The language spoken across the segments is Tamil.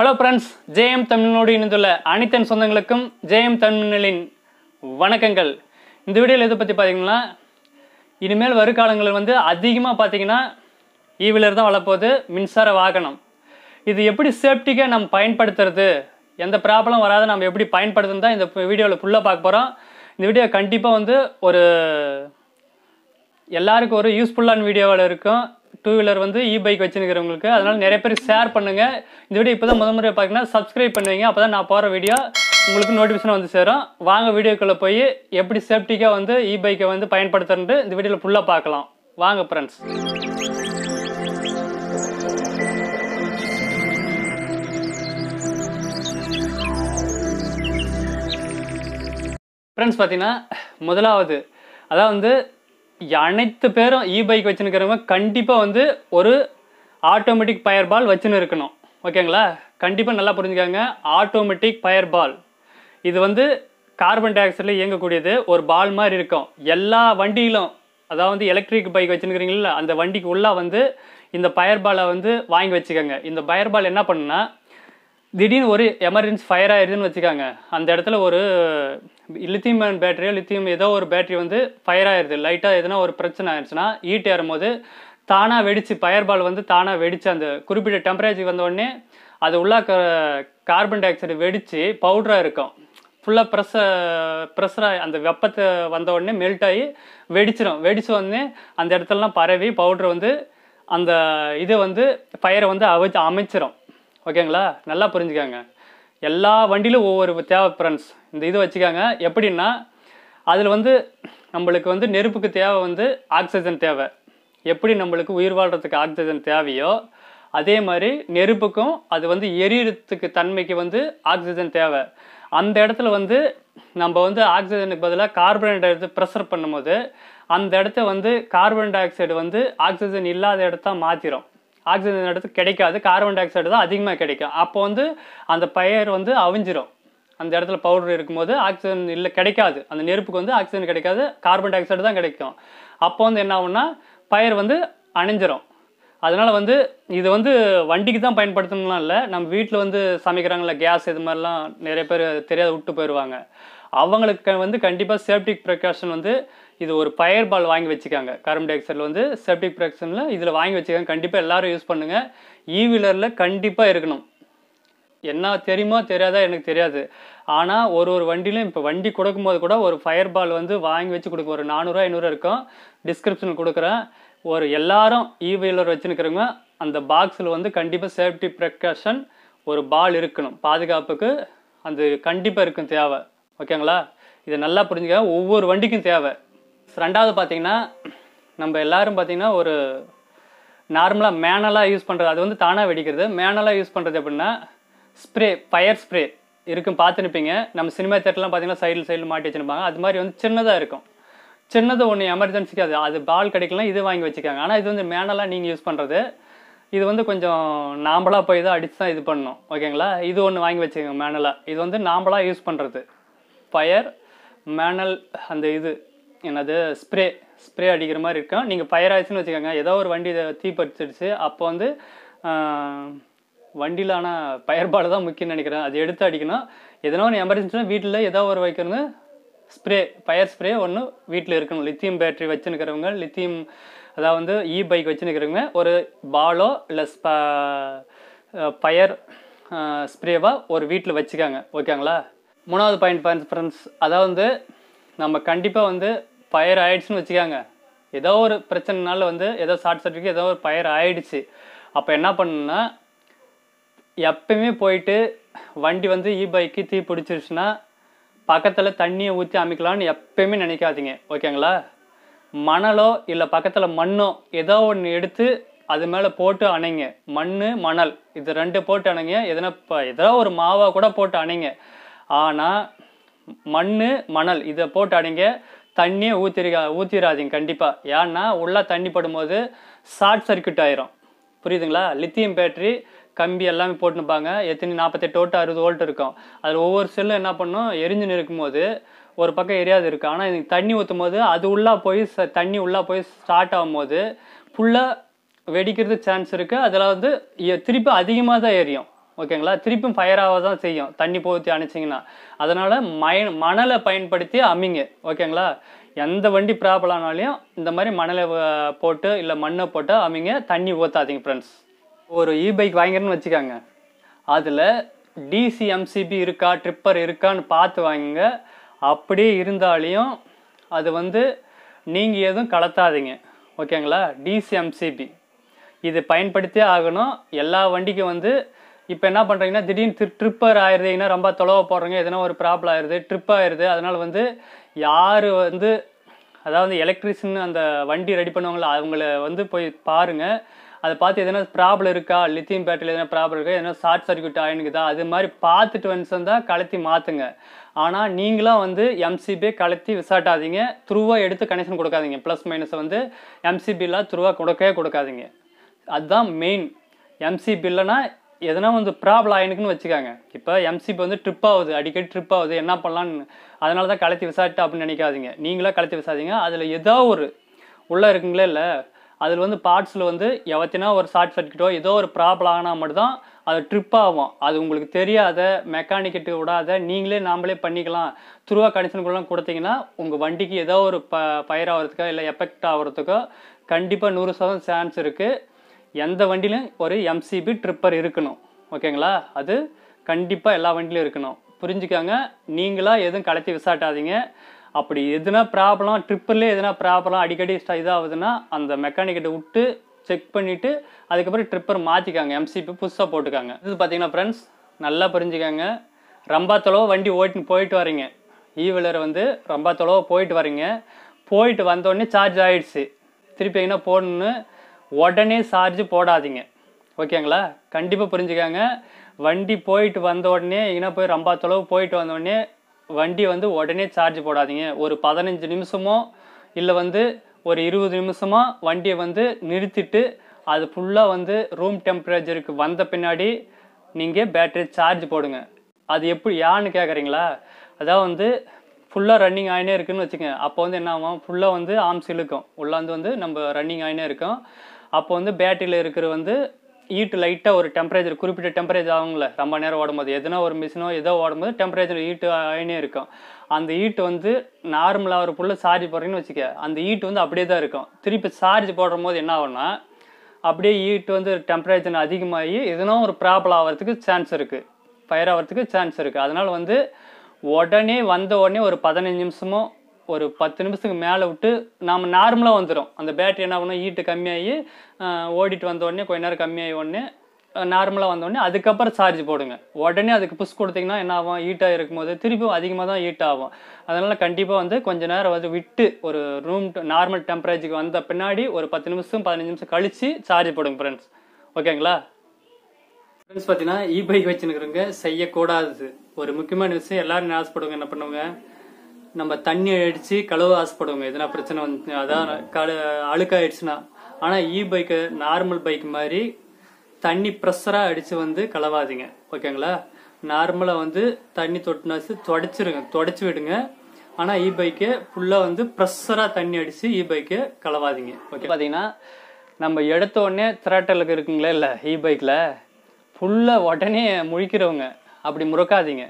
ஹலோ ஃப்ரெண்ட்ஸ் ஜேஎம் தமிழனோடு இணைந்துள்ள அனைத்தன் சொந்தங்களுக்கும் ஜேஎம் தமிழனின் வணக்கங்கள் இந்த வீடியோவில் எதை பற்றி பார்த்தீங்கன்னா இனிமேல் வருகாலங்களில் வந்து அதிகமாக பார்த்தீங்கன்னா ஈவிலர் தான் வளர்ப்போது மின்சார வாகனம் இது எப்படி சேஃப்டிக்காக நம்ம பயன்படுத்துறது எந்த ப்ராப்ளம் வராத நம்ம எப்படி பயன்படுத்துன்னு தான் இந்த வீடியோவில் ஃபுல்லாக பார்க்க போகிறோம் இந்த வீடியோ கண்டிப்பாக வந்து ஒரு எல்லாருக்கும் ஒரு யூஸ்ஃபுல்லான வீடியோவில் இருக்கும் டூ வீலர் வந்து இ பைக் வச்சுருக்கிறவங்களுக்கு அதனால் நிறைய பேர் ஷேர் பண்ணுங்கள் இந்த வீடியோ இப்போ தான் முத முறையாக பார்த்தீங்கன்னா சப்ஸ்கிரைப் பண்ணுவீங்க அப்போ தான் நான் போகிற வீடியோ உங்களுக்கு நோட்டிஃபிகேஷன் வந்து சேரும் வாங்க வீடியோக்குள்ளே போய் எப்படி சேஃப்டிக்காக வந்து இ பைக்கை வந்து பயன்படுத்துறது இந்த வீடியோவில் ஃபுல்லாக பார்க்கலாம் வாங்க ஃப்ரெண்ட்ஸ் ஃப்ரெண்ட்ஸ் பார்த்தீங்கன்னா முதலாவது அதாவது அனைத்து பேரும் இ பைக் வச்சுருக்கிறவங்க கண்டிப்பாக வந்து ஒரு ஆட்டோமேட்டிக் பயர் பால் வச்சுன்னு இருக்கணும் ஓகேங்களா கண்டிப்பாக நல்லா புரிஞ்சுக்காங்க ஆட்டோமேட்டிக் பயர் பால் இது வந்து கார்பன் டை ஆக்சைடில் இயங்கக்கூடியது ஒரு பால் மாதிரி இருக்கும் எல்லா வண்டியிலும் அதாவது எலக்ட்ரிக் பைக் வச்சுருக்கிறீங்களா அந்த வண்டிக்கு உள்ளே வந்து இந்த பயர் பாலை வந்து வாங்கி வச்சுக்கோங்க இந்த பயர் பால் என்ன பண்ணுன்னா திடீர்னு ஒரு எமர்ஜென்சி ஃபயர் ஆயிடுதுன்னு வச்சுக்காங்க அந்த இடத்துல ஒரு லித்தியம் பேட்டரியோ லித்தியம் ஏதோ ஒரு பேட்டரி வந்து ஃபயர் ஆயிடுது லைட்டாக எதுனா ஒரு பிரச்சனை ஆயிடுச்சுன்னா ஈட்டு ஏறும்போது தானாக வெடிச்சு பயர் பால் வந்து தானாக வெடிச்சு அந்த குறிப்பிட்ட டெம்பரேச்சர் வந்தோடனே அது உள்ளாக்க கார்பன் டை ஆக்சைடு வெடித்து பவுடராக இருக்கும் ஃபுல்லாக ப்ரெஷ ப்ரெஷராக அந்த வெப்பத்தை வந்த உடனே மெல்ட் ஆகி வெடிச்சிடும் வெடிச்சு வந்து அந்த இடத்துலலாம் பரவி பவுட்ரு வந்து அந்த இதை வந்து ஃபயரை வந்து அவை அமைச்சிரும் ஓகேங்களா நல்லா புரிஞ்சுக்காங்க எல்லா வண்டியிலும் ஒவ்வொரு தேவை ஃப்ரெண்ட்ஸ் இந்த இது வச்சுக்காங்க எப்படின்னா அதில் வந்து நம்மளுக்கு வந்து நெருப்புக்கு தேவை வந்து ஆக்சிஜன் தேவை எப்படி நம்மளுக்கு உயிர் வாழ்கிறதுக்கு ஆக்சிஜன் தேவையோ அதே மாதிரி நெருப்புக்கும் அது வந்து எரியறதுக்கு தன்மைக்கு வந்து ஆக்சிஜன் தேவை அந்த இடத்துல வந்து நம்ம வந்து ஆக்சிஜனுக்கு பதிலாக கார்பன் டை ஆக்சைடு ப்ரெஷர் பண்ணும்போது அந்த இடத்த வந்து கார்பன் டை ஆக்சைடு வந்து ஆக்சிஜன் இல்லாத இடத்த மாற்றிடும் ஆக்சிஜன் இடத்துக்கு கிடைக்காது கார்பன் டை ஆக்சைடு தான் அதிகமாக கிடைக்கும் அப்போ வந்து அந்த பயிர் வந்து அவிஞ்சிரும் அந்த இடத்துல பவுடர் இருக்கும்போது ஆக்சிஜன் இல்லை கிடைக்காது அந்த நெருப்புக்கு வந்து ஆக்சிஜன் கிடைக்காது கார்பன் டை ஆக்சைடு தான் கிடைக்கும் அப்போ வந்து என்ன ஆகும்னா பயிர் வந்து அணிஞ்சிரும் அதனால் வந்து இது வந்து வண்டிக்கு தான் பயன்படுத்தணும்லாம் இல்லை நம்ம வீட்டில் வந்து சமைக்கிறாங்கள கேஸ் இது மாதிரிலாம் நிறைய பேர் தெரியாத விட்டு போயிடுவாங்க அவங்களுக்கு வந்து கண்டிப்பாக சேஃப்டி ப்ரிகாஷன் வந்து இது ஒரு பயர் பால் வாங்கி வச்சுக்காங்க கார்பன் டை ஆக்சைடில் வந்து செப்டிக் ப்ரொடக்ஷனில் இதில் வாங்கி வச்சுக்காங்க கண்டிப்பாக எல்லோரும் யூஸ் பண்ணுங்கள் ஈ வீலரில் கண்டிப்பாக இருக்கணும் என்ன தெரியுமோ தெரியாதா எனக்கு தெரியாது ஆனால் ஒரு ஒரு வண்டிலையும் இப்போ வண்டி கொடுக்கும்போது கூட ஒரு ஃபயர் பால் வந்து வாங்கி வச்சு கொடுக்கும் ஒரு நானூறுரூவா ஐநூறுரூவா இருக்கும் டிஸ்கிரிப்ஷனில் கொடுக்குறேன் ஒரு எல்லாரும் இ வீலர் வச்சுருக்கிறவங்க அந்த பாக்ஸில் வந்து கண்டிப்பாக சேஃப்டி ப்ரிகாஷன் ஒரு பால் இருக்கணும் பாதுகாப்புக்கு அந்த கண்டிப்பாக இருக்கும் தேவை ஓகேங்களா இதை நல்லா புரிஞ்சுக்க ஒவ்வொரு வண்டிக்கும் தேவை ரெண்டாவது பார்த்தீங்கன்னா நம்ம எல்லோரும் பார்த்திங்கன்னா ஒரு நார்மலாக மேனலாக யூஸ் பண்ணுறது அது வந்து தானாக வெடிக்கிறது மேனலாக யூஸ் பண்ணுறது எப்படின்னா ஸ்ப்ரே ஃபயர் ஸ்ப்ரே இருக்கும் பார்த்துருப்பீங்க நம்ம சினிமா தேட்டர்லாம் பார்த்தீங்கன்னா சைடில் சைடில் மாட்டி வச்சுருப்பாங்க அது மாதிரி வந்து சின்னதாக இருக்கும் சின்னது ஒன்று எமர்ஜென்சிக்கு அது அது பால் கிடைக்கலாம் இது வாங்கி வச்சுக்காங்க ஆனால் இது வந்து மேனலாக நீங்கள் யூஸ் பண்ணுறது இது வந்து கொஞ்சம் நாம்பளாக போய் தான் அடித்து தான் இது பண்ணணும் ஓகேங்களா இது ஒன்று வாங்கி வச்சுக்கோங்க மேனலாக இது வந்து நாம்பளாக யூஸ் பண்ணுறது ஃபயர் மேனல் அந்த இது என்னது ஸ்ப்ரே ஸ்ப்ரே அடிக்கிற மாதிரி இருக்கும் நீங்கள் ஃபயர் ஆயிடுச்சுன்னு வச்சுக்கோங்க ஏதோ ஒரு வண்டி தீப்பறிச்சிடுச்சு அப்போ வந்து வண்டியிலான ஆனால் பயர்பாடு தான் முக்கியம்னு நினைக்கிறேன் அது எடுத்து அடிக்கணும் எதனா ஒன்று எமர்ஜென்சினா வீட்டில் ஏதோ ஒரு வைக்கிறது ஸ்ப்ரே ஃபயர் ஸ்ப்ரே ஒன்று வீட்டில் இருக்கணும் லித்தியம் பேட்டரி வச்சுன்னுக்கிறவங்க லித்தியம் அதாவது வந்து இ பைக் வச்சுன்னுக்கிறவங்க ஒரு பாலோ இல்லை ஸ்ப ஃபயர் ஸ்ப்ரேவாக ஒரு வீட்டில் வச்சுக்காங்க ஓகேங்களா மூணாவது பாயிண்ட் ஃப்ரெண்ட்ஸ் அதாவது நம்ம கண்டிப்பாக வந்து ஃபயர் ஆயிடுச்சுன்னு வச்சுக்காங்க ஏதோ ஒரு பிரச்சனைனால வந்து ஏதோ ஷார்ட் சர்டிஃபிகேட் ஏதோ ஒரு ஃபயர் ஆயிடுச்சு அப்போ என்ன பண்ணுன்னா எப்பயுமே போயிட்டு வண்டி வந்து இ பைக்கு தீ பிடிச்சிருச்சுன்னா பக்கத்தில் தண்ணியை ஊற்றி அமைக்கலாம்னு எப்பயுமே நினைக்காதீங்க ஓகேங்களா மணலோ இல்லை பக்கத்தில் மண்ணோ ஏதோ ஒன்று எடுத்து அது மேலே போட்டு அணைங்க மண் மணல் இது ரெண்டு போட்டு அணைங்க எதனா இப்போ ஏதோ ஒரு மாவாக கூட போட்டு அணைங்க ஆனால் மண் மணல் இதை போட்டு அடைங்க தண்ணியை ஊற்றிருக்கா ஊற்றிடாதீங்க கண்டிப்பாக ஏன்னா உள்ளே தண்ணி படும்போது ஷார்ட் சர்க்கியூட் ஆயிரும் புரியுதுங்களா லித்தியம் பேட்டரி கம்பி எல்லாமே போட்டுப்பாங்க எத்தனை நாற்பத்தெட்டு ஓட்டு அறுபது ஓல்ட் இருக்கும் அதில் ஒவ்வொரு செல்லும் என்ன பண்ணும் எரிஞ்சுன்னு போது ஒரு பக்கம் எரியாது இருக்கும் ஆனால் இதுக்கு தண்ணி ஊற்றும் போது அது உள்ளே போய் ச தண்ணி உள்ளே போய் ஸ்டார்ட் ஆகும்போது ஃபுல்லாக வெடிக்கிறது சான்ஸ் இருக்குது அதில் வந்து திருப்பி அதிகமாக தான் எரியும் ஓகேங்களா திருப்பியும் ஃபயர் ஆக தான் செய்யும் தண்ணி போகுத்தி அணைச்சிங்கன்னா அதனால் மய மணலை பயன்படுத்தி அமிங்க ஓகேங்களா எந்த வண்டி ப்ராப்ளம் ஆனாலையும் இந்த மாதிரி மணலை போட்டு இல்லை மண்ணை போட்டு அமிங்க தண்ணி ஊற்றாதீங்க ஃப்ரெண்ட்ஸ் ஒரு இ பைக் வாங்கிறேன்னு வச்சுக்காங்க அதில் டிசிஎம்சிபி இருக்கா ட்ரிப்பர் இருக்கான்னு பார்த்து வாங்குங்க அப்படியே இருந்தாலையும் அது வந்து நீங்கள் எதுவும் கலத்தாதீங்க ஓகேங்களா டிசிஎம்சிபி இது பயன்படுத்தியே ஆகணும் எல்லா வண்டிக்கும் வந்து இப்போ என்ன பண்ணுறீங்கன்னா திடீர்னு ட்ரிப்பர் ஆயிடுது ஏன்னா ரொம்ப தொலைவை போடுறீங்க எதனா ஒரு ப்ராப்ளம் ஆயிடுது ட்ரிப் ஆயிடுது அதனால் வந்து யார் வந்து அதாவது எலக்ட்ரிஷியன் அந்த வண்டி ரெடி பண்ணுவாங்களோ அவங்கள வந்து போய் பாருங்கள் அதை பார்த்து எதனா ப்ராப்ளம் இருக்கா லித்தியம் பேட்டரியில் எதனா ப்ராப்ளம் இருக்கா எதனா ஷார்ட் சர்க்கியூட் ஆயினுக்குதா அது மாதிரி பார்த்துட்டு வந்து தான் கலத்தி மாற்றுங்க ஆனால் நீங்களாம் வந்து எம்சிபி கலத்தி விசாட்டாதீங்க த்ரூவாக எடுத்து கனெக்ஷன் கொடுக்காதீங்க ப்ளஸ் மைனஸ் வந்து எம்சிபிலாம் த்ரூவாக கொடுக்கவே கொடுக்காதீங்க அதுதான் மெயின் எம்சிபி இல்லைனா எதனா வந்து ப்ராப்ளம் ஆயினுக்குன்னு வச்சுக்காங்க இப்போ எம்சிபி வந்து ட்ரிப் ஆகுது அடிக்கடி ட்ரிப் ஆகுது என்ன பண்ணலான்னு அதனால தான் கலத்தி விசாரிட்டு அப்படின்னு நினைக்காதீங்க நீங்களாக கலத்தி விசாரிங்க அதில் ஏதோ ஒரு உள்ளே இருக்குங்களே இல்லை அதில் வந்து பார்ட்ஸில் வந்து எவத்தினா ஒரு ஷார்ட் சர்க்கிட்டோ ஏதோ ஒரு ப்ராப்ளம் ஆனால் மட்டும்தான் அது ட்ரிப் ஆகும் அது உங்களுக்கு தெரியாத மெக்கானிக்கிட்டு விடாத நீங்களே நாம்ளே பண்ணிக்கலாம் த்ரூவாக கனெக்ஷனுக்குள்ளலாம் கொடுத்தீங்கன்னா உங்கள் வண்டிக்கு ஏதோ ஒரு ப ஃபயர் ஆகிறதுக்கோ இல்லை எஃபெக்ட் ஆகிறதுக்கோ கண்டிப்பாக நூறு சதவீதம் சான்ஸ் இருக்குது எந்த வண்டிலையும் ஒரு எம்சிபி ட்ரிப்பர் இருக்கணும் ஓகேங்களா அது கண்டிப்பாக எல்லா வண்டிலையும் இருக்கணும் புரிஞ்சுக்காங்க நீங்களாக எதுவும் கலத்தி விசாட்டாதீங்க அப்படி எதுனா ப்ராப்ளம் ட்ரிப்பர்லேயே எதுனா ப்ராப்ளம் அடிக்கடி இதாகுதுன்னா அந்த மெக்கானிக்கிட்ட விட்டு செக் பண்ணிவிட்டு அதுக்கப்புறம் ட்ரிப்பர் மாற்றிக்காங்க எம்சிபி புதுசாக போட்டுக்காங்க இது பார்த்தீங்கன்னா ஃப்ரெண்ட்ஸ் நல்லா புரிஞ்சுக்காங்க ரொம்ப தொலைவோ வண்டி ஓட்டி போயிட்டு வரீங்க ஈவிலர் வந்து ரொம்ப தொலைவோ போயிட்டு வரீங்க போயிட்டு வந்தோடனே சார்ஜ் ஆகிடுச்சு திருப்பி எங்கன்னா போடணுன்னு உடனே சார்ஜ் போடாதீங்க ஓகேங்களா கண்டிப்பாக புரிஞ்சுக்காங்க வண்டி போயிட்டு வந்த உடனே எங்கன்னா போய் ரொம்ப தொலைவு போயிட்டு வந்த உடனே வண்டி வந்து உடனே சார்ஜ் போடாதீங்க ஒரு பதினஞ்சு நிமிஷமோ இல்லை வந்து ஒரு இருபது நிமிஷமோ வண்டியை வந்து நிறுத்திட்டு அது ஃபுல்லாக வந்து ரூம் டெம்பரேச்சருக்கு வந்த பின்னாடி நீங்கள் பேட்டரி சார்ஜ் போடுங்க அது எப்படி யான்னு கேட்குறீங்களா அதான் வந்து ஃபுல்லாக ரன்னிங் ஆகினே இருக்குன்னு வச்சுக்கோங்க அப்போ வந்து என்ன ஆகும் ஃபுல்லாக வந்து ஆம்ஸ் இழுக்கும் உள்ளாந்து வந்து நம்ம ரன்னிங் ஆகினே இருக்கும் அப்போ வந்து பேட்டரியில் இருக்கிற வந்து ஹீட் லைட்டாக ஒரு டெம்பரேச்சர் குறிப்பிட்ட டெம்பரேச்சர் ஆகுங்கள ரொம்ப நேரம் ஓடும்போது எதுனா ஒரு மிஷினோ ஏதோ ஓடும்போது டெம்பரேச்சர் ஹீட்டு ஆகினே இருக்கும் அந்த ஹீட்டு வந்து நார்மலாக ஒரு புள்ள சார்ஜ் போடுறீங்கன்னு வச்சுக்க அந்த ஹீட் வந்து அப்படியே தான் இருக்கும் திருப்பி சார்ஜ் போடுற போது என்ன ஆகும்னா அப்படியே ஹீட்டு வந்து டெம்பரேச்சர் அதிகமாகி எதுனா ஒரு ப்ராப்ளம் ஆகிறதுக்கு சான்ஸ் இருக்குது ஃபயர் ஆகிறதுக்கு சான்ஸ் இருக்குது அதனால் வந்து உடனே வந்த உடனே ஒரு பதினஞ்சு நிமிஷமோ ஒரு பத்து நிமிஷத்துக்கு மேலே விட்டு நாம் நார்மலாக வந்துடும் அந்த பேட்டரி என்ன பண்ணும் ஹீட்டு கம்மியாகி ஓடிட்டு வந்த உடனே கொஞ்ச நேரம் கம்மியாகி உடனே நார்மலாக வந்தோடனே அதுக்கப்புறம் சார்ஜ் போடுங்க உடனே அதுக்கு புஷ் கொடுத்தீங்கன்னா என்ன ஆகும் ஹீட்டாக இருக்கும்போது திருப்பியும் அதிகமாக தான் ஹீட் ஆகும் அதனால் கண்டிப்பாக வந்து கொஞ்ச நேரம் வந்து விட்டு ஒரு ரூம் நார்மல் டெம்பரேச்சருக்கு வந்த பின்னாடி ஒரு பத்து நிமிஷம் பதினஞ்சு நிமிஷம் கழித்து சார்ஜ் போடுங்க ஃப்ரெண்ட்ஸ் ஓகேங்களா ஃப்ரெண்ட்ஸ் பார்த்தீங்கன்னா இ பைக் வச்சுருக்கிறவங்க செய்யக்கூடாது ஒரு முக்கியமான விஷயம் எல்லோரும் ஆசைப்படுவாங்க என்ன பண்ணுவாங்க நம்ம தண்ணி அடித்து கழுவ ஆசைப்படுவோங்க எதனா பிரச்சனை வந்து அதான் கழு அழுக்காயிடுச்சுன்னா ஆனால் இ பைக்கு நார்மல் பைக் மாதிரி தண்ணி ப்ரெஷராக அடித்து வந்து கழுவாதீங்க ஓகேங்களா நார்மலாக வந்து தண்ணி தொட்டுனாச்சு தொடச்சிருங்க தொடச்சு விடுங்க ஆனால் இ பைக்கு ஃபுல்லாக வந்து ப்ரெஷரா தண்ணி அடித்து இ பைக்கு கலவாதீங்க ஓகே பார்த்தீங்கன்னா நம்ம எடுத்த உடனே திராட்டலுக்கு இருக்குங்களே இல்லை இ பைக்கில் ஃபுல்லாக உடனே முழிக்கிறவங்க அப்படி முறக்காதீங்க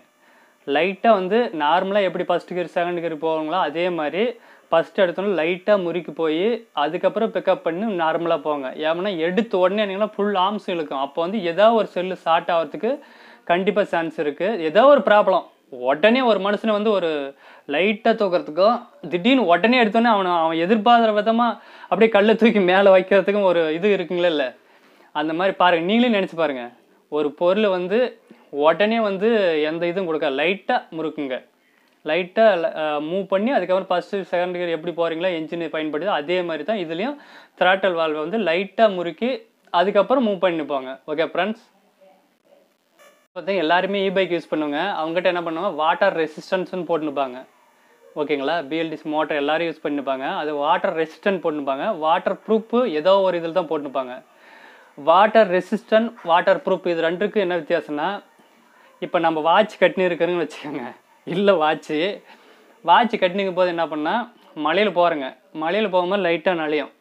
லைட்டாக வந்து நார்மலாக எப்படி ஃபஸ்ட் கியர் செகண்ட் கியர் போவாங்களோ அதே மாதிரி ஃபஸ்ட்டு எடுத்தோன்னே லைட்டாக முறுக்கி போய் அதுக்கப்புறம் பிக்கப் பண்ணி நார்மலாக போங்க ஏன்னா எடுத்த உடனே நீங்கள் ஃபுல் ஆர்ம்ஸ் இழுக்கும் அப்போ வந்து ஏதோ ஒரு செல்லு ஷார்ட் ஆகிறதுக்கு கண்டிப்பாக சான்ஸ் இருக்குது ஏதோ ஒரு ப்ராப்ளம் உடனே ஒரு மனுஷனை வந்து ஒரு லைட்டாக தூக்கிறதுக்கும் திடீர்னு உடனே எடுத்தோன்னே அவனை அவன் எதிர்பார்க்குற விதமாக அப்படியே கல்லை தூக்கி மேலே வைக்கிறதுக்கும் ஒரு இது இருக்குங்களே இல்லை அந்த மாதிரி பாருங்கள் நீங்களே நினச்சி பாருங்கள் ஒரு பொருள் வந்து உடனே வந்து எந்த இதுவும் கொடுக்க லைட்டாக முறுக்குங்க லைட்டாக மூவ் பண்ணி அதுக்கப்புறம் ஃபஸ்ட்டு செகண்ட் கியர் எப்படி போகிறீங்களோ என்ஜின் பயன்படுது அதே மாதிரி தான் இதுலேயும் திராட்டல் வால்வை வந்து லைட்டாக முறுக்கி அதுக்கப்புறம் மூவ் பண்ணிப்பாங்க ஓகே ஃப்ரெண்ட்ஸ் பார்த்தீங்க எல்லாருமே இ பைக் யூஸ் பண்ணுவாங்க அவங்ககிட்ட என்ன பண்ணுவாங்க வாட்டர் ரெசிஸ்டன்ஸ்னு போட்டுப்பாங்க ஓகேங்களா பிஎல்டிசி மோட்டர் எல்லோரும் யூஸ் பண்ணிப்பாங்க அது வாட்டர் ரெசிஸ்டன்ட் போட்டுப்பாங்க வாட்டர் ப்ரூஃப் ஏதோ ஒரு இதில் தான் போட்டுப்பாங்க வாட்டர் ரெசிஸ்டன்ட் வாட்டர் ப்ரூஃப் இது ரெண்டுக்கும் என்ன வித்தியாசம்னா இப்போ நம்ம வாட்ச் கட்டினு இருக்கிறோன்னு வச்சுக்கோங்க இல்லை வாட்ச்சு வாட்ச் கட்டினுக்கும் போது என்ன பண்ணால் மலையில் போகிறங்க மலையில் போகும்போது லைட்டாக நலையும்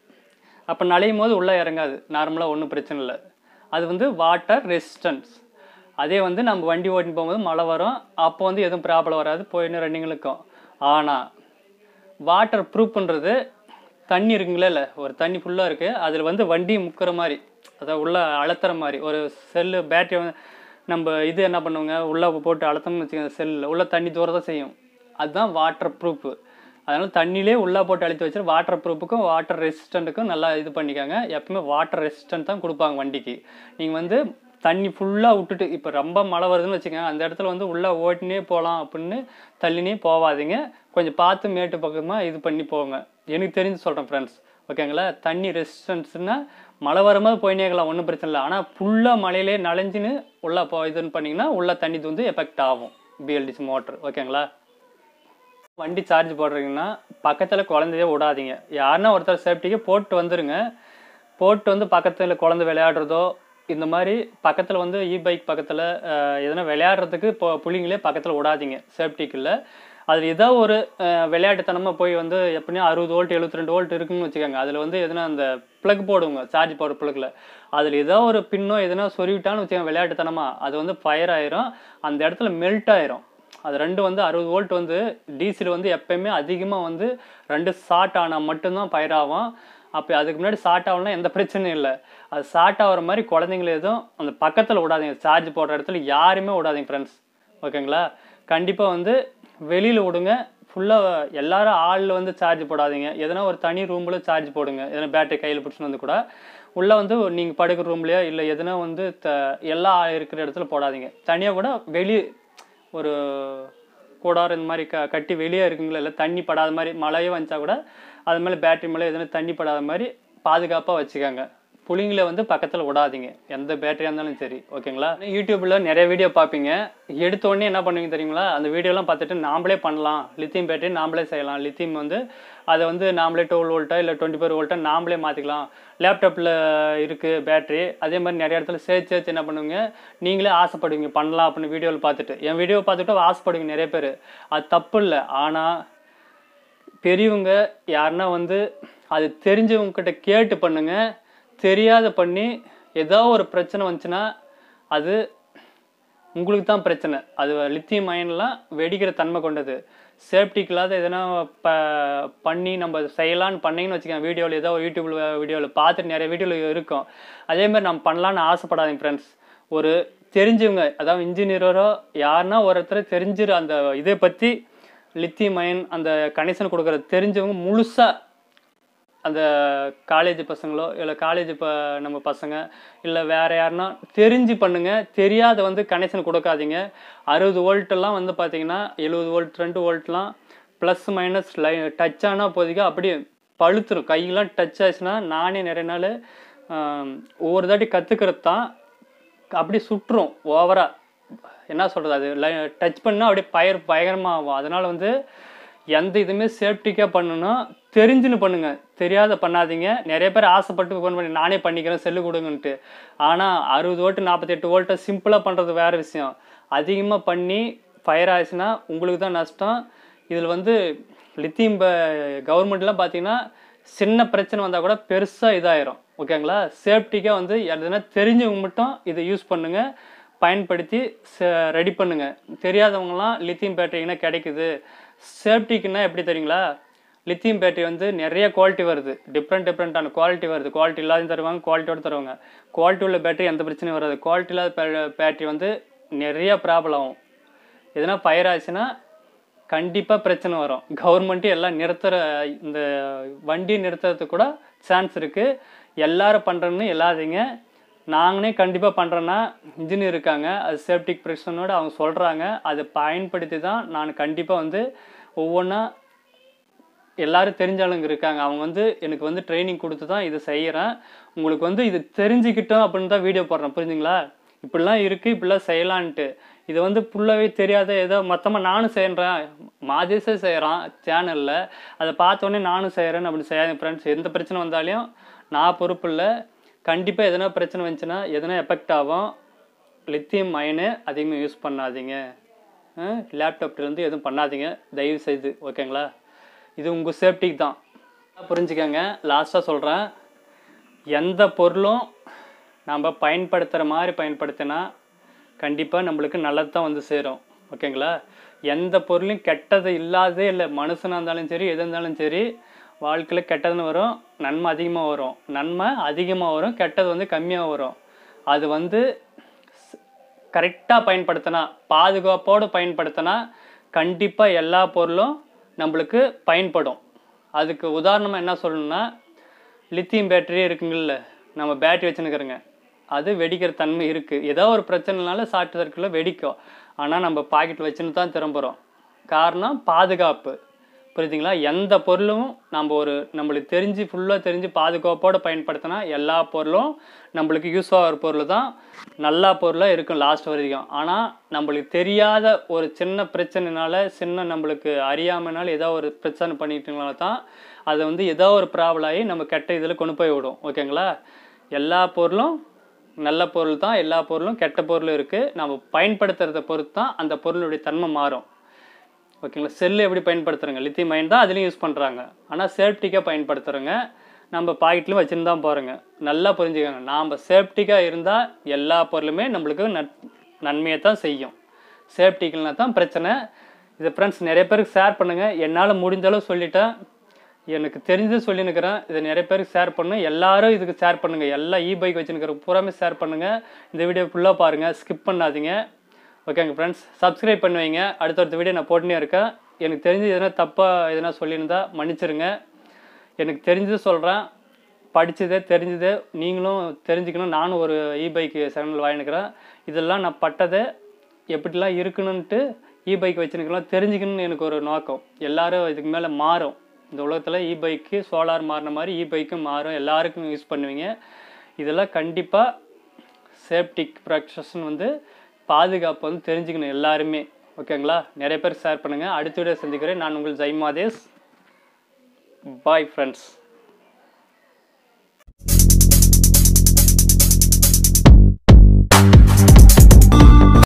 அப்போ நலையும் போது உள்ளே இறங்காது நார்மலாக ஒன்றும் பிரச்சனை இல்லை அது வந்து வாட்டர் ரெசிஸ்டன்ஸ் அதே வந்து நம்ம வண்டி ஓட்டின்னு போகும்போது மழை வரும் அப்போ வந்து எதுவும் ப்ராப்ளம் வராது போயின்னு ரன்னிங்களுக்கும் ஆனால் வாட்டர் ப்ரூஃப்ன்றது தண்ணி இருக்குங்களே இல்லை ஒரு தண்ணி ஃபுல்லாக இருக்குது அதில் வந்து வண்டி முக்கிற மாதிரி அதை உள்ளே அழுத்துற மாதிரி ஒரு செல்லு பேட்டரி வந்து நம்ம இது என்ன பண்ணுவோங்க உள்ளே போட்டு அழுத்தம்னு வச்சுக்கோங்க செல்லில் உள்ளே தண்ணி தான் செய்யும் அதுதான் வாட்டர் ப்ரூஃப் அதனால் தண்ணியிலே உள்ளே போட்டு அழுத்தி வச்சுட்டு வாட்டர் ப்ரூஃபுக்கும் வாட்டர் ரெசிஸ்டண்ட்டுக்கும் நல்லா இது பண்ணிக்காங்க எப்பவுமே வாட்டர் ரெசிஸ்டன்ட் தான் கொடுப்பாங்க வண்டிக்கு நீங்கள் வந்து தண்ணி ஃபுல்லாக விட்டுட்டு இப்போ ரொம்ப மழை வருதுன்னு வச்சுக்கோங்க அந்த இடத்துல வந்து உள்ளே ஓட்டினே போகலாம் அப்படின்னு தள்ளினே போகாதீங்க கொஞ்சம் பார்த்து மேட்டு பக்கமாக இது பண்ணி போங்க எனக்கு தெரிஞ்சு சொல்கிறேன் ஃப்ரெண்ட்ஸ் ஓகேங்களா தண்ணி ரெசிஸ்டன்ஸ்னால் மழை வரும்போது போய் ஒன்றும் பிரச்சனை இல்லை ஆனால் ஃபுல்லாக மழையிலே நனைஞ்சின்னு உள்ளே போ இதுன்னு பண்ணிங்கன்னா உள்ளே தண்ணி தூந்து எஃபெக்ட் ஆகும் பிஎல்டிசி மோட்ரு ஓகேங்களா வண்டி சார்ஜ் போடுறீங்கன்னா பக்கத்தில் குழந்தையே விடாதீங்க யாருன்னா ஒருத்தர் சேஃப்டிக்கு போட்டு வந்துடுங்க போட்டு வந்து பக்கத்தில் குழந்தை விளையாடுறதோ இந்த மாதிரி பக்கத்தில் வந்து இ பைக் பக்கத்தில் எதனா விளையாடுறதுக்கு இப்போ பிள்ளைங்களே பக்கத்தில் விடாதீங்க சேஃப்டிக்குள்ளே அதில் ஏதோ ஒரு விளையாட்டுத்தனமாக போய் வந்து எப்படின்னா அறுபது வோல்ட் எழுபத்தி ரெண்டு வோல்ட் இருக்குன்னு வச்சுக்கோங்க அதில் வந்து எதுனா அந்த ப்ளக் போடுவோங்க சார்ஜ் போடுற ப்ளக்கில் அதில் ஏதோ ஒரு பின்னோ எதுனா சொருவிட்டான்னு வச்சுக்கோங்க விளையாட்டுத்தனமாக அது வந்து ஃபயர் ஆயிரும் அந்த இடத்துல மெல்ட் ஆயிரும் அது ரெண்டு வந்து அறுபது வோல்ட் வந்து டீசல் வந்து எப்பயுமே அதிகமாக வந்து ரெண்டு ஷார்ட் ஆனால் மட்டும்தான் ஃபயர் ஆகும் அப்போ அதுக்கு முன்னாடி ஷார்ட் ஆகலாம் எந்த பிரச்சனையும் இல்லை அது ஷார்ட் ஆகிற மாதிரி குழந்தைங்கள எதுவும் அந்த பக்கத்தில் விடாதீங்க சார்ஜ் போடுற இடத்துல யாருமே விடாதீங்க ஃப்ரெண்ட்ஸ் ஓகேங்களா கண்டிப்பாக வந்து வெளியில் விடுங்க ஃபுல்லாக எல்லாரும் ஆளில் வந்து சார்ஜ் போடாதீங்க எதனா ஒரு தனி ரூமில் சார்ஜ் போடுங்க எதனா பேட்டரி கையில் பிடிச்சின்னு வந்து கூட உள்ளே வந்து நீங்கள் படுக்கிற ரூம்லையோ இல்லை எதனா வந்து த எல்லா ஆள் இருக்கிற இடத்துல போடாதீங்க தனியாக கூட வெளியே ஒரு கூடாரம் இந்த மாதிரி க கட்டி வெளியே இருக்குங்களா இல்லை தண்ணி படாத மாதிரி மழையே வந்துச்சா கூட அது மேலே பேட்டரி மேலே எதுனா தண்ணி படாத மாதிரி பாதுகாப்பாக வச்சுக்கோங்க புளிங்களை வந்து பக்கத்தில் விடாதீங்க எந்த பேட்டரியாக இருந்தாலும் சரி ஓகேங்களா யூடியூப்பில் நிறைய வீடியோ பார்ப்பீங்க எடுத்த உடனே என்ன பண்ணுவீங்க தெரியுங்களா அந்த வீடியோலாம் பார்த்துட்டு நாம்ளே பண்ணலாம் லித்தியம் பேட்டரி நாம்ளே செய்யலாம் லித்தியம் வந்து அதை வந்து நாமளே டுவெல் வோல்ட்டா இல்லை டுவெண்ட்டி ஃபோர் வோல்ட்டா நாமளே மாற்றிக்கலாம் லேப்டாப்பில் இருக்குது பேட்ரி அதே மாதிரி நிறைய இடத்துல சேர்த்து சேர்த்து என்ன பண்ணுவீங்க நீங்களே ஆசைப்படுவீங்க பண்ணலாம் அப்படின்னு வீடியோவில் பார்த்துட்டு என் வீடியோ பார்த்துட்டு ஆசைப்படுவீங்க நிறைய பேர் அது தப்பு இல்லை ஆனால் பெரியவங்க யாருன்னா வந்து அது தெரிஞ்சவங்க கிட்ட கேட்டு பண்ணுங்கள் தெரியாத பண்ணி ஏதாவது ஒரு பிரச்சனை வந்துச்சுன்னா அது உங்களுக்கு தான் பிரச்சனை அது லித்தியம் அயன்லாம் வெடிக்கிற தன்மை கொண்டது சேஃப்டிக்கு இல்லாத எதனா ப பண்ணி நம்ம செய்யலான்னு பண்ணிங்கன்னு வச்சுக்கோங்க வீடியோவில் ஏதோ யூடியூப்பில் வீடியோவில் பார்த்துட்டு நிறைய வீடியோவில் இருக்கும் அதேமாதிரி நம்ம பண்ணலான்னு ஆசைப்படாதீங்க ஃப்ரெண்ட்ஸ் ஒரு தெரிஞ்சவங்க அதாவது இன்ஜினியரோ யாருன்னா ஒருத்தர் தெரிஞ்சிரு அந்த இதை பற்றி லித்தியம் அயன் அந்த கனெக்ஷன் கொடுக்குற தெரிஞ்சவங்க முழுசாக அந்த காலேஜ் பசங்களோ இல்லை காலேஜ் இப்போ நம்ம பசங்க இல்லை வேறு யாருன்னா தெரிஞ்சு பண்ணுங்கள் தெரியாத வந்து கனெக்ஷன் கொடுக்காதீங்க அறுபது வோல்ட்டெல்லாம் வந்து பார்த்திங்கன்னா எழுபது வோல்ட் ரெண்டு வோல்ட்லாம் ப்ளஸ் மைனஸ் லை டச் ஆனால் போதிக்க அப்படியே பழுத்துரும் கையெல்லாம் டச் ஆச்சுன்னா நானே நிறைய நாள் ஒவ்வொரு தாட்டி கற்றுக்கிறது தான் அப்படி சுற்றுரும் ஓவராக என்ன சொல்கிறது அது லை டச் பண்ணால் அப்படியே பயர் பயங்கரமாக ஆகும் அதனால் வந்து எந்த இதுவுமே சேஃப்டிக்காக பண்ணணும் தெரிஞ்சுன்னு பண்ணுங்கள் தெரியாத பண்ணாதீங்க நிறைய பேர் ஆசைப்பட்டு ஃபோன் பண்ணி நானே பண்ணிக்கிறேன் செல்லு கொடுங்கன்ட்டு ஆனால் அறுபது ஓட்டு நாற்பத்தெட்டு ஓல்ட்டை சிம்பிளாக பண்ணுறது வேறு விஷயம் அதிகமாக பண்ணி ஃபயர் ஆயிடுச்சுன்னா உங்களுக்கு தான் நஷ்டம் இதில் வந்து லித்தியம் கவர்மெண்ட்லாம் பார்த்தீங்கன்னா சின்ன பிரச்சனை வந்தால் கூட பெருசாக இதாயிரும் ஓகேங்களா சேஃப்டிக்காக வந்து எதுனா தெரிஞ்சவங்க மட்டும் இதை யூஸ் பண்ணுங்கள் பயன்படுத்தி ரெடி பண்ணுங்கள் தெரியாதவங்களாம் லித்தியம் பேட்டரிங்கன்னா கிடைக்குது சேஃப்டிக்குன்னா எப்படி தெரியுங்களா லித்தியம் பேட்டரி வந்து நிறைய குவாலிட்டி வருது டிஃப்ரெண்ட் டிஃப்ரெண்ட்டான குவாலிட்டி வருது குவாலிட்டி இல்லாதையும் தருவாங்க குவாலிட்டியோடு தருவாங்க குவாலிட்டி உள்ள பேட்டரி எந்த பிரச்சனையும் வராது குவாலிட்டி இல்லாத பேட்டரி வந்து நிறைய ப்ராப்ளம் ஆகும் எதுனா ஃபயர் ஆச்சுன்னா கண்டிப்பாக பிரச்சனை வரும் கவர்மெண்ட்டு எல்லாம் நிறுத்துகிற இந்த வண்டி நிறுத்துறதுக்கு கூட சான்ஸ் இருக்குது எல்லோரும் பண்ணுறேன்னு எல்லாதீங்க நாங்களே கண்டிப்பாக பண்ணுறேன்னா இன்ஜினியர் இருக்காங்க அது சேஃப்டிக் பிரச்சனோடு அவங்க சொல்கிறாங்க அதை பயன்படுத்தி தான் நான் கண்டிப்பாக வந்து ஒவ்வொன்றா எல்லாரும் தெரிஞ்சாலுங்க இருக்காங்க அவங்க வந்து எனக்கு வந்து ட்ரைனிங் கொடுத்து தான் இதை செய்கிறேன் உங்களுக்கு வந்து இது தெரிஞ்சுக்கிட்டோம் அப்படின்னு தான் வீடியோ போடுறேன் புரிஞ்சுங்களா இப்படிலாம் இருக்குது இப்படிலாம் செய்யலான்ட்டு இதை வந்து ஃபுல்லாகவே தெரியாத ஏதோ மொத்தமாக நானும் செய்கிறேன் மாதேசே செய்கிறான் சேனலில் அதை பார்த்தோன்னே நானும் செய்கிறேன்னு அப்படின்னு செய்யாது ஃப்ரெண்ட்ஸ் எந்த பிரச்சனை வந்தாலையும் நான் பொறுப்பு இல்லை கண்டிப்பாக எதனா பிரச்சனை வந்துச்சுன்னா எதனா எஃபெக்ட் ஆகும் லித்தியம் மைனு அதிகமாக யூஸ் பண்ணாதீங்க லேப்டாப்லேருந்து எதுவும் பண்ணாதீங்க தயவு செய்து ஓகேங்களா இது உங்கள் சேஃப்டிக்கு தான் புரிஞ்சுக்கங்க லாஸ்ட்டாக சொல்கிறேன் எந்த பொருளும் நாம் பயன்படுத்துகிற மாதிரி பயன்படுத்தினா கண்டிப்பாக நம்மளுக்கு நல்லது தான் வந்து சேரும் ஓகேங்களா எந்த பொருளையும் கெட்டது இல்லாததே இல்லை மனுஷனாக இருந்தாலும் சரி எது இருந்தாலும் சரி வாழ்க்கையில் கெட்டதுன்னு வரும் நன்மை அதிகமாக வரும் நன்மை அதிகமாக வரும் கெட்டது வந்து கம்மியாக வரும் அது வந்து கரெக்டாக பயன்படுத்தினா பாதுகாப்போடு பயன்படுத்தினா கண்டிப்பாக எல்லா பொருளும் நம்மளுக்கு பயன்படும் அதுக்கு உதாரணமாக என்ன சொல்லணும்னா லித்தியம் பேட்டரியே இருக்குங்கள்ல நம்ம பேட்டரி வச்சுன்னுக்குறோங்க அது வெடிக்கிற தன்மை இருக்குது ஏதோ ஒரு பிரச்சனைனால ஷார்ட் சர்க்கிளில் வெடிக்கும் ஆனால் நம்ம பாக்கெட் வச்சுன்னு தான் திரும்புகிறோம் காரணம் பாதுகாப்பு புரியுதுங்களா எந்த பொருளும் நம்ம ஒரு நம்மளுக்கு தெரிஞ்சு ஃபுல்லாக தெரிஞ்சு பாதுகாப்போடு பயன்படுத்தினா எல்லா பொருளும் நம்மளுக்கு யூஸ் ஆகிற பொருள் தான் நல்லா பொருளாக இருக்கும் லாஸ்ட் வரைக்கும் ஆனால் நம்மளுக்கு தெரியாத ஒரு சின்ன பிரச்சனைனால சின்ன நம்மளுக்கு அறியாமனால ஏதோ ஒரு பிரச்சனை பண்ணிட்டுனால தான் அதை வந்து ஏதோ ஒரு ப்ராப்ளம் ஆகி நம்ம கெட்ட இதில் கொண்டு போய் விடும் ஓகேங்களா எல்லா பொருளும் நல்ல பொருள் தான் எல்லா பொருளும் கெட்ட பொருளும் இருக்குது நம்ம பயன்படுத்துகிறத பொறுத்து தான் அந்த பொருளுடைய தன்மை மாறும் ஓகேங்களா செல்லு எப்படி பயன்படுத்துகிறாங்க லித்தியம் அயன் தான் அதுலேயும் யூஸ் பண்ணுறாங்க ஆனால் சேஃப்டிக்காக பயன்படுத்துகிறோங்க நம்ம பாக்கெட்லையும் தான் போகிறோங்க நல்லா புரிஞ்சுக்கோங்க நாம் சேஃப்டிக்காக இருந்தால் எல்லா பொருளுமே நம்மளுக்கு நட் நன்மையை தான் செய்யும் சேஃப்டிக்குனா தான் பிரச்சனை இதை ஃப்ரெண்ட்ஸ் நிறைய பேருக்கு ஷேர் பண்ணுங்கள் என்னால் முடிஞ்சளவு சொல்லிட்டேன் எனக்கு தெரிஞ்சது சொல்லினுக்கிறேன் இதை நிறைய பேருக்கு ஷேர் பண்ணு எல்லாரும் இதுக்கு ஷேர் பண்ணுங்கள் எல்லா இ பைக் வச்சுருக்கிற பூராமே ஷேர் பண்ணுங்கள் இந்த வீடியோ ஃபுல்லாக பாருங்கள் ஸ்கிப் பண்ணாதீங்க ஓகேங்க ஃப்ரெண்ட்ஸ் சப்ஸ்கிரைப் பண்ணுவீங்க அடுத்தடுத்த வீடியோ நான் போட்டுனே இருக்கேன் எனக்கு தெரிஞ்சு எதனா தப்பாக எதனா சொல்லியிருந்தா மன்னிச்சிருங்க எனக்கு தெரிஞ்சது சொல்கிறேன் படித்தது தெரிஞ்சது நீங்களும் தெரிஞ்சுக்கணும் நானும் ஒரு இ பைக் சேனல் வாங்கினுக்கிறேன் இதெல்லாம் நான் பட்டது எப்படிலாம் இருக்கணுன்ட்டு இ பைக் வச்சுருக்கலாம் தெரிஞ்சுக்கணும்னு எனக்கு ஒரு நோக்கம் எல்லோரும் இதுக்கு மேலே மாறும் இந்த உலகத்தில் இ பைக்கு சோலார் மாறின மாதிரி இ பைக்கும் மாறும் எல்லாருக்கும் யூஸ் பண்ணுவீங்க இதெல்லாம் கண்டிப்பாக சேஃப்டி ப்ராக்டிஷன் வந்து பாதுகாப்பு வந்து தெரிஞ்சுக்கணும் எல்லாருமே ஓகேங்களா நிறைய பேர் ஷேர் பண்ணுங்கள் அடுத்த வீடியோ சந்திக்கிறேன் நான் உங்கள் ஜெய்மாதேஷ் பாய் ஃப்ரெண்ட்ஸ்